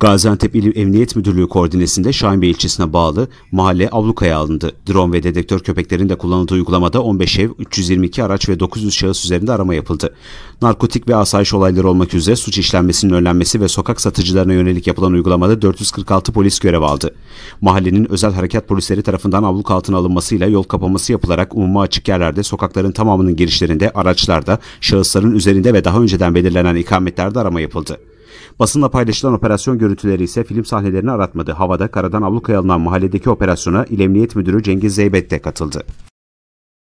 Gaziantep İl Emniyet Müdürlüğü koordinesinde Şahinbey ilçesine bağlı mahalle ablukaya alındı. Drone ve dedektör köpeklerin de kullanıldığı uygulamada 15 ev, 322 araç ve 900 şahıs üzerinde arama yapıldı. Narkotik ve asayiş olayları olmak üzere suç işlenmesinin önlenmesi ve sokak satıcılarına yönelik yapılan uygulamada 446 polis görev aldı. Mahallenin özel harekat polisleri tarafından abluk altına alınmasıyla yol kapaması yapılarak umuma açık yerlerde sokakların tamamının girişlerinde, araçlarda, şahısların üzerinde ve daha önceden belirlenen ikametlerde arama yapıldı. Basında paylaşılan operasyon görüntüleri ise film sahnelerini aratmadı. Havada karadan ablukaya alınan mahalledeki operasyona İl Emniyet Müdürü Cengiz Zeybet de katıldı.